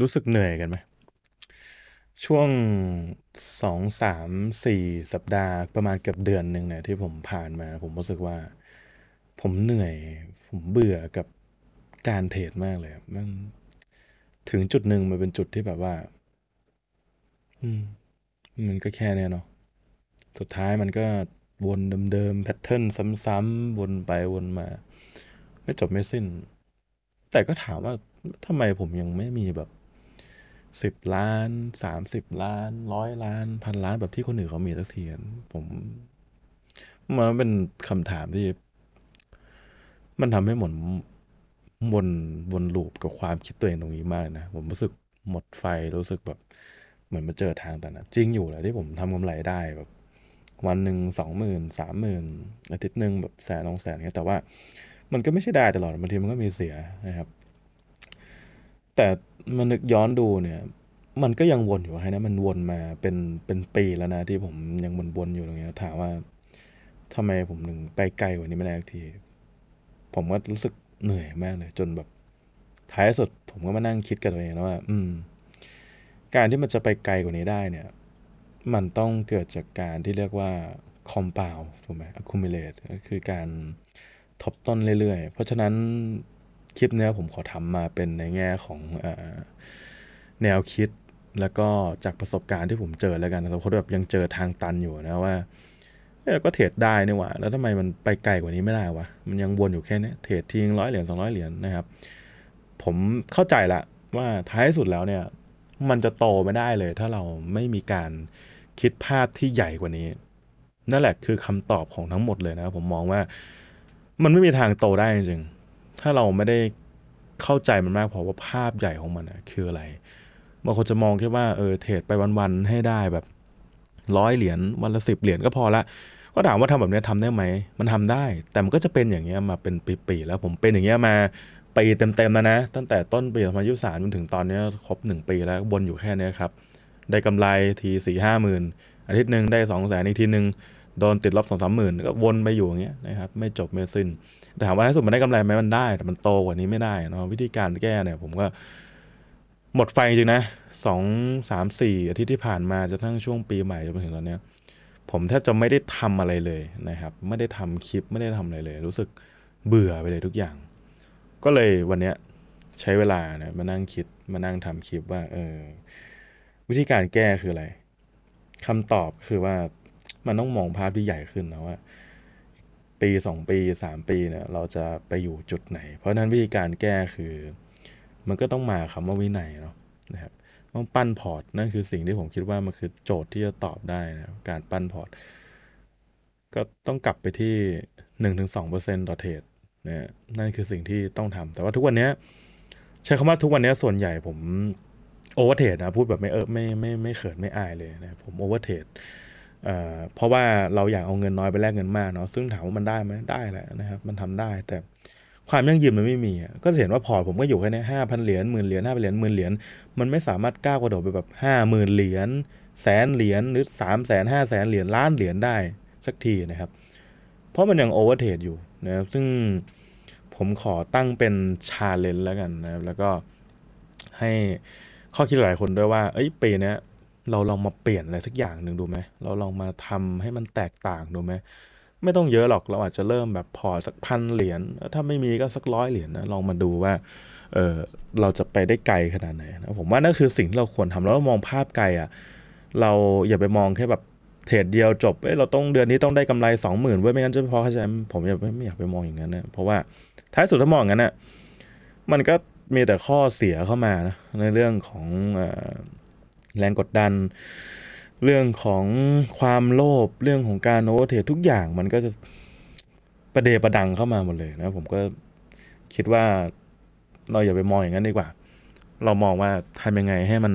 รู้สึกเหนื่อยกันไหมช่วงสองสามสี่สัปดาห์ประมาณเกือบเดือนหนึ่งเนี่ยที่ผมผ่านมา ผมรู้สึกว่า ผมเหนื่อย ผมเบื่อกับการเทรดมากเลยมันถึงจุดหนึ่งมันเป็นจุดที่แบบว่า อืมมันก็แค่เนี่ยเนาะสุดท้ายมันก็วนเดิมๆแพทเทิร์นซ้ำๆวนไปวนมา ไม่จบไม่สิ้น แต่ก็ถามว่าทำไมผมยังไม่มีแบบสิบล้านสามสิบล้านร้อยล้าน พันล้าน แบบที่คนอื่นเขามีสักทีผมมันเป็นคำถามที่มันทำให้หมดวนวนลูปกับความคิดตัวเองตรงนี้มากนะ ผมรู้สึกหมดไฟรู้สึกแบบเหมือนมาเจอทางแต่นะจริงอยู่แหละที่ผมทำกำไรได้แบบ วันหนึ่งสองหมื่นสามหมื่นอาทิตย์หนึ่งแบบแสนสองแสนเงี้ยแต่ว่ามันก็ไม่ใช่ได้ตลอดบางทีมันก็มีเสียนะครับแต่มันึกย้อนดูเนี่ย มันก็ยังวนอยู่ให้นะมันวนมาเป็นเป็นปีแล้วนะที่ผมยังวนๆอยู่ตรงเนี้ยถามว่า ทำไมผมถึงไปไกลกว่านี้ไม่ได้ที ผมก็รู้สึกเหนื่อยมากเลยจนแบบท้ายสุดผมก็มานั่งคิดกับตัวเองนะว่า อืม การที่มันจะไปไกลกว่านี้ได้เนี่ย มันต้องเกิดจากการที่เรียกว่า compound ถูกไหม accumulate ก็คือการทบต้นเรื่อยๆ เพราะฉะนั้นคลิปนี้ผมขอทำมาเป็นในแง่ของอแนวคิดแล้วก็จากประสบการณ์ที่ผมเจอแล้วกันนะครับคนแบบยังเจอทางตันอยู่นะว่าเราก็เทรดได้นี่หว่า แล้วทำไมมันไปไกลกว่านี้ไม่ได้วะ มันยังวนอยู่แค่นี้เทรดทิ้งร้อยเหรียญสองร้อยเหรียญนะครับ ผมเข้าใจละว่าท้ายสุดแล้วเนี่ย มันจะโตไม่ได้เลย ถ้าเราไม่มีการคิดภาพที่ใหญ่กว่านี้ นั่นแหละคือคำตอบของทั้งหมดเลยนะผมมองว่ามันไม่มีทางโตได้จริงถ้าเราไม่ได้เข้าใจมันมากพอว่าภาพใหญ่ของมันนะคืออะไรบางคนจะมองแค่ว่าเออเทรดไปวันๆให้ได้แบบร้อยเหรียญวันละสิบเหรียญก็พอละก็ถามว่าทำแบบนี้ทำได้ไหม มันทำได้ แต่มันก็จะเป็นอย่างเงี้ยมาเป็นปีๆแล้วผมเป็นอย่างเงี้ยมาปีเต็มๆแล้วนะ ตั้งแต่ต้นปีมาพันยุสานจนถึงตอนนี้ ครบหนึ่งปีแล้ววนอยู่แค่นี้ครับ ได้กำไรทีสี่ห้าหมื่นอาทิตย์หนึ่งได้สองแสนอีกทีหนึ่งโดนติดลบสองสามหมื่น ก็วนไปอยู่อย่างเงี้ยนะครับไม่จบไม่สิ้น แต่ถามว่าที่สุดมันได้กำไรไหมมันได้แต่มันโตกว่านี้ไม่ได้นะวิธีการแก้เนี่ย ผมก็หมดไฟจริงนะสองสามสี่อาทิตย์ที่ผ่านมาจนทั้งช่วงปีใหม่จนถึงตอนเนี้ย ผมแทบจะไม่ได้ทำอะไรเลยนะครับ ไม่ได้ทำคลิปไม่ได้ทำอะไรเลย รู้สึกเบื่อไปเลยทุกอย่าง ก็เลยวันเนี้ยใช้เวลานะมานั่งคิด มานั่งทำคลิปว่าเออวิธีการแก้คืออะไรคำตอบคือว่ามันต้องมองภาพที่ใหญ่ขึ้นนะว่าปีสองปีสามปีเนี่ยเราจะไปอยู่จุดไหน เพราะนั้นวิธีการแก้คือมันก็ต้องมาคำว่าวินัยเนาะนะครับต้องปั้นพอร์ต นั่นคือสิ่งที่ผมคิดว่ามันคือโจทย์ที่จะตอบได้นะการปั้นพอร์ต ก็ต้องกลับไปที่หนึ่งถึงสองเปอร์เซ็นต์ต่อเทรดนะนั่นคือสิ่งที่ต้องทำแต่ว่าทุกวันนี้ใช้คำว่าทุกวันนี้ส่วนใหญ่ผมโอเวอร์เทรดนะพูดแบบไม่เออไม่ไม่ไม่เขินไม่อายเลยนะผมโอเวอร์เทรดเพราะว่าเราอยากเอาเงินน้อยไปแลกเงินมากเนาะซึ่งถามว่ามันได้ไหมได้แหละนะครับมันทำได้แต่ความยั่งยืนมันไม่มีก็เห็นว่าพอร์ตผมก็อยู่แค่นี้ห้าพันเหรียญหมื่นเหรียญห้าพันเหรียญหมื่นเหรียญมันไม่สามารถก้าวกระโดดไปแบบห้าหมื่นเหรียญแสนเหรียญหรือสามแสนห้าแสนเหรียญล้านเหรียญได้สักทีนะครับ เพราะมันยังโอเวอร์เทรดอยู่นะครับซึ่งผมขอตั้งเป็นชาเลนจ์แล้วกันนะครับแล้วก็ให้ข้อคิดหลายคนด้วยว่าเอ้ยปีนี้เราลองมาเปลี่ยนอะไรสักอย่างหนึ่งดูไหม เราลองมาทำให้มันแตกต่างดูไหม ไม่ต้องเยอะหรอก เราอาจจะเริ่มแบบพอสักพันเหรียญ ถ้าไม่มีก็สักร้อยเหรียญนะลองมาดูว่า เออเราจะไปได้ไกลขนาดไหนนะผมว่านั่นคือสิ่งที่เราควรทำแล้วมองภาพไกลอะ่ะ เราอย่าไปมองแค่แบบเทรดเดียวจบเอ้ยเราต้องเดือนนี้ต้องได้กำไรสองหมื่นเว้ยไม่งั้นจะพอเข้าใจผมอย่าไม่อยากไปมองอย่างนั้นนะเพราะว่าท้ายสุดถ้ามองอย่างนั้นนะ่ะ มันก็มีแต่ข้อเสียเข้ามานะในเรื่องของแรงกดดันเรื่องของความโลภเรื่องของการโนเททุกอย่างมันก็จะประเดประดังเข้ามาหมดเลยนะผมก็คิดว่าเราอย่าไปมองอย่างนั้นดีกว่า เรามองว่าทำยังไงให้มัน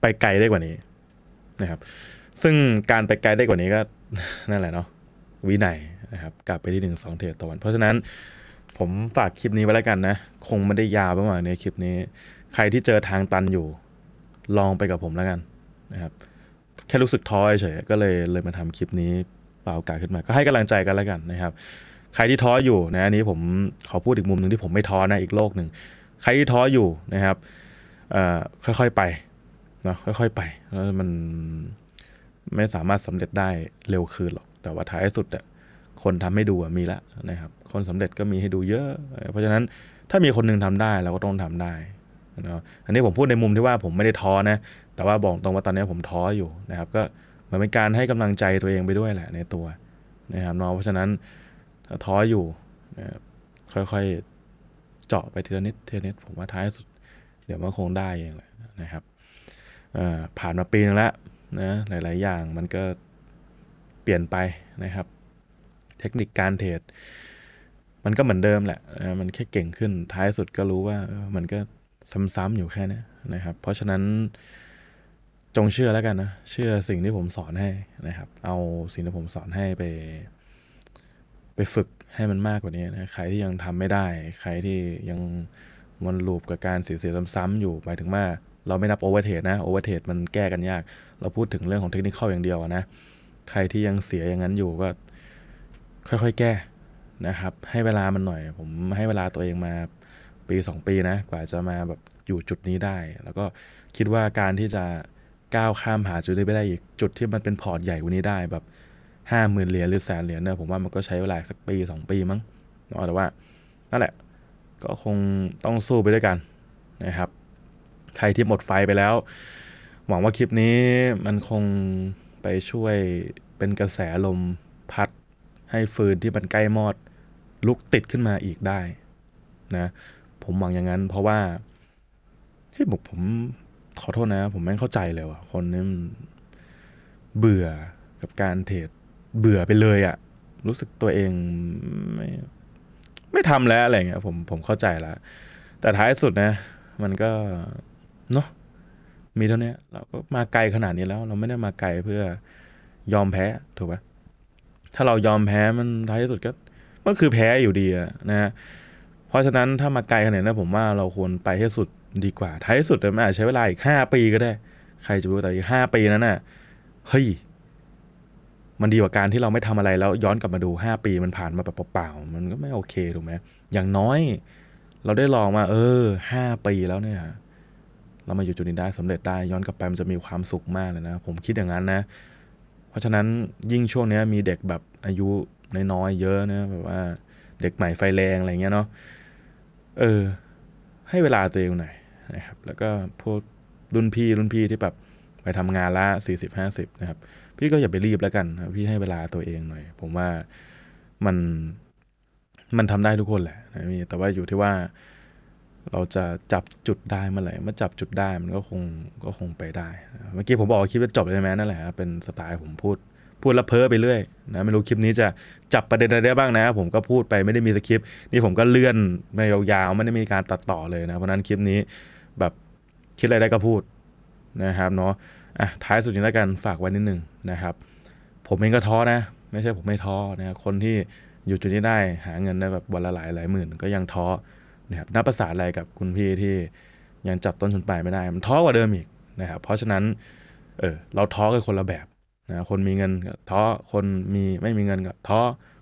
ไปไกลได้กว่านี้นะครับ ซึ่งการไปไกลได้กว่านี้ก็นั่นแหละเนาะวินัยนะครับ กลับไปที่หนึ่งสองเทตะวันเพราะฉะนั้นผมฝากคลิปนี้ไว้แล้วกันนะ คงไม่ได้ยาวประมาณนี้คลิปนี้ ใครที่เจอทางตันอยู่ลองไปกับผมแล้วกันนะครับแค่รู้สึกท้อเฉยก็เลยเลยมาทำคลิปนี้เปล่าอกาสขึ้นมา ก็ให้กำลังใจกันแล้วกันนะครับ ใครที่ท้ออยู่นะอันนี้ผมขอพูดอีกมุมหนึ่งที่ผมไม่ท้อนะอีกโลกหนึ่งใครที่ท้ออยู่นะครับค่อยๆไปนะค่อยๆไปแล้วมันไม่สามารถสำเร็จได้เร็วคืนหรอกแต่ว่าท้ายสุดอะคนทำให้ดูมีละนะครับ คนสำเร็จก็มีให้ดูเยอะ เพราะฉะนั้นถ้ามีคนนึงทำได้เราก็ต้องทำได้นะอันนี้ผมพูดในมุมที่ว่าผมไม่ได้ท้อนะแต่ว่าบอกตรงว่าตอนนี้ผมท้ออยู่นะครับก็เหมือนเป็นการให้กำลังใจตัวเองไปด้วยแหละในตัวนะครับเนาะเพราะฉะนั้นถ้าท้ออยู่นะครับค่อยๆเจาะไปทีละนิดทีละนิดผมว่าท้ายสุด เดี๋ยวมันคงได้เองแหละนะครับผ่านมาปีนึงแล้วนะหลาย ๆ อย่างมันก็เปลี่ยนไปนะครับเทคนิคการเทรดมันก็เหมือนเดิมแหละ มันแค่เก่งขึ้น ท้ายสุดก็รู้ว่ามันก็ซ้ำๆอยู่แค่นี้นะครับ เพราะฉะนั้นจงเชื่อแล้วกันนะ เชื่อสิ่งที่ผมสอนให้นะครับ เอาสิ่งที่ผมสอนให้ไป ไปฝึกให้มันมากกว่านี้นะ ใครที่ยังทำไม่ได้ ใครที่ยังวนลูปกับการเสียๆซ้ำๆอยู่หมายถึงว่าเราไม่นับโอเวอร์เทรดนะ โอเวอร์เทรดมันแก้กันยาก เราพูดถึงเรื่องของเทคนิคข้ออย่างเดียวนะ ใครที่ยังเสียอย่างนั้นอยู่ก็ค่อยๆ แก้นะครับ ให้เวลามันหน่อยผมให้เวลาตัวเองมาปี2ปีนะกว่าจะมาแบบอยู่จุดนี้ได้ แล้วก็คิดว่าการที่จะก้าวข้ามหาจุดนี้ไปได้อีกจุด ที่มันเป็นพอร์ตใหญ่กว่านี้ได้แบบห้าหมื่นเหรียญหรือแสนเหรียญเนี่ยผมว่ามันก็ใช้เวลาสักปี 2 ปีมั้งเนะแต่ว่านั่นแหละก็คงต้องสู้ไปด้วยกันนะครับ ใครที่หมดไฟไปแล้วหวังว่าคลิปนี้มันคงไปช่วยเป็นกระแสลมพัดให้ฟืนที่มันใกล้มอด ลุกติดขึ้นมาอีกได้ นะ ผมหวังอย่างนั้นเพราะว่าที่บอกผมขอโทษนะผมไม่เข้าใจเลยว่ะคนนี้เบื่อกับการเทรดเบื่อไปเลยอะ่ะรู้สึกตัวเอง ไม่ไม่ทำแล้วอะไรเงี้ยผมผมเข้าใจละแต่ท้ายสุดนะมันก็เนาะมีเท่านี้เราก็มาไกลขนาดนี้แล้ว เราไม่ได้มาไกลเพื่อยอมแพ้ ถูกปะถ้าเรายอมแพ้มันท้ายที่สุดก็ มันคือแพ้อยู่ดีนะฮะเพราะฉะนั้นถ้ามาไกลขนาดนี้ผมว่าเราควรไปให้สุดดีกว่า ท้ายที่สุดมันอาจใช้เวลาอีกห้าปีก็ได้ ใครจะรู้แต่อีกห้าปีนั้นน่ะเฮ้ย มันดีกว่าการที่เราไม่ทำอะไรแล้วย้อนกลับมาดูห้าปี มันผ่านมาแบบเปล่าๆมันก็ไม่โอเคถูกไหมอย่างน้อย เราได้ลองมา เออห้าปีแล้วเนี่ยเรามาอยู่จุดนี้ได้สำเร็จได้ย้อนกลับไปมันจะมีความสุขมากเลยนะ ผมคิดอย่างนั้นนะราะฉะนั้นยิ่งช่วงนี้มีเด็กแบบอายุน้อยๆเยอะนะแบบว่าเด็กใหม่ไฟแรงอะไรเงี้ยเนาะเออ ให้เวลาตัวเองหน่อยนะครับ แล้วก็พวกรุ่นพี่รุ่นพี่ที่แบบไปทำงานละสี่สิบห้าสิบนะครับพี่ก็อย่าไปรีบแล้วกัน พี่ให้เวลาตัวเองหน่อย ผมว่ามัน มันทำได้ทุกคนแหละนะแต่ว่าอยู่ที่ว่าเราจะจับจุดได้เมื่อไหร่เมื่อจับจุดได้มันก็คงก็คงไปได้เมื่อกี้ผมบอกว่าคลิปจะจบใช่ไหมนั่นแหละเป็นสไตล์ผมพูด พูดแล้วเพ้อไปเรื่อยนะไม่รู้คลิปนี้จะจับประเด็นอะไรได้บ้างนะผมก็พูดไปไม่ได้มีสคริปต์นี่ผมก็เลื่อนไม่ยาวๆไม่ได้มีการตัดต่อเลยนะเพราะนั้นคลิปนี้แบบคิดอะไรได้ก็พูดนะครับเนาะอ่ะท้ายสุดนี้แล้วกันฝากไว้นิดนึงนะครับ ผมเองก็ท้อนะไม่ใช่ผมไม่ท้อนะคนที่อยู่จุดนี้ได้หาเงินได้แบบวันละหลายหลายหมื่นก็ยังท้อนะครับนับภาษาอะไรกับคุณพี่ที่ยังจับต้นชนปลายไม่ได้ มันท้อกว่าเดิมอีกนะครับเพราะฉะนั้นเออเราท้อกันคนละแบบนะคนมีเงินกับท้อคนมีไม่มีเงินกับท้อ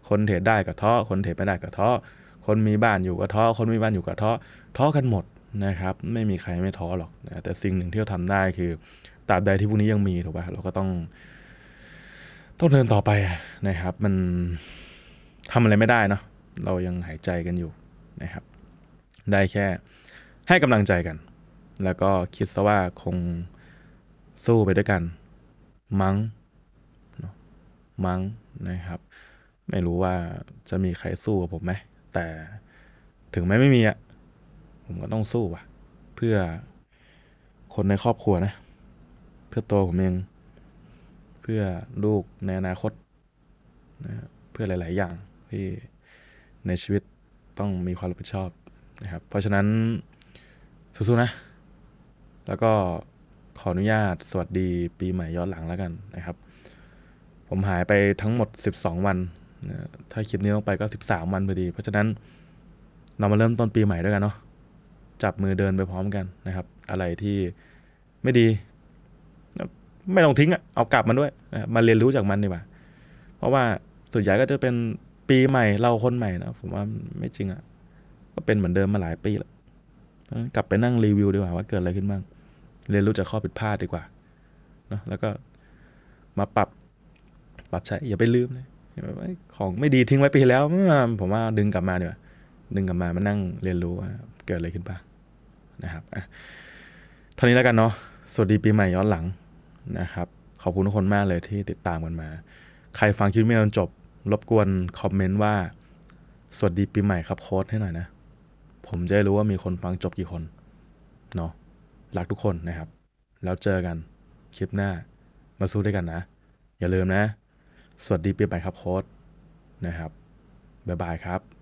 คนเทรดได้กับท้อคนเทรดไม่ได้กับท้อคนมีบ้านอยู่กับท้อคนมีบ้านอยู่กับท้อท้อกันหมดนะครับ ไม่มีใครไม่ท้อหรอกนะแต่สิ่งหนึ่งที่เราทำได้คือตราบใดที่พวกนี้ยังมีถูกป่ะเราก็ต้องต้องเดินต่อไปนะครับ มันทำอะไรไม่ได้เนาะเรายังหายใจกันอยู่นะครับได้แค่ให้กำลังใจกัน แล้วก็คิดซะว่าคงสู้ไปด้วยกัน มัง้งมั้งนะครับ ไม่รู้ว่าจะมีใครสู้กับผมไหมแต่ถึงแม้ไม่มีอะผมก็ต้องสู้ว่ะ เพื่อคนในครอบครัวนะ เพื่อตัวผมเอง เพื่อลูกในอนาคตนะเพื่อหลาย ๆ อย่างที่ในชีวิตต้องมีความรับผิดชอบนะครับเพราะฉะนั้นสู้ๆนะแล้วก็ขออนุญาตสวัสดี ปีใหม่ย้อนหลังแล้วกันนะครับ ผมหายไปทั้งหมด 12 วันถ้าคลิปนี้ลงไปก็13วันพอดี เพราะฉะนั้นเรามาเริ่มต้นปีใหม่ด้วยกันเนาะจับมือเดินไปพร้อมกันนะครับอะไรที่ไม่ดีไม่ต้องทิ้งอะเอากลับมาด้วยนะมาเรียนรู้จากมันดีกว่า เพราะว่าส่วนใหญ่ก็จะเป็นปีใหม่เราคนใหม่นะผมว่าไม่จริงอะก็เป็นเหมือนเดิมมาหลายปีแล้วกลับไปนั่งรีวิวดีกว่าว่าเกิดอะไรขึ้นบ้าง เรียนรู้จากข้อผิดพลาดดีกว่า เนาะ แล้วก็มาปรับ ปรับใช้ อย่าไปลืมเลยไของไม่ดีทิ้งไว้ปีแล้ว ผมว่าดึงกลับมาดีกว่า ดึงกลับมา มานั่งเรียนรู้ว่าเกิดอะไรขึ้นบ้างนะครับเท่านี้แล้วกันเนาะ สวัสดีปีใหม่ย้อนหลังนะครับ ขอบคุณทุกคนมากเลยที่ติดตามกันมา ใครฟังคลิปไม่จนจบรบกวนคอมเมนต์ว่า สวัสดีปีใหม่ครับโค้ดให้หน่อยนะผมจะรู้ว่ามีคนฟังจบกี่คนเนาะรักทุกคนนะครับ แล้วเจอกันคลิปหน้า มาสู้ด้วยกันนะ อย่าลืมนะ สวัสดีปีใหม่ครับโค้ดนะครับ บ๊ายบายครับ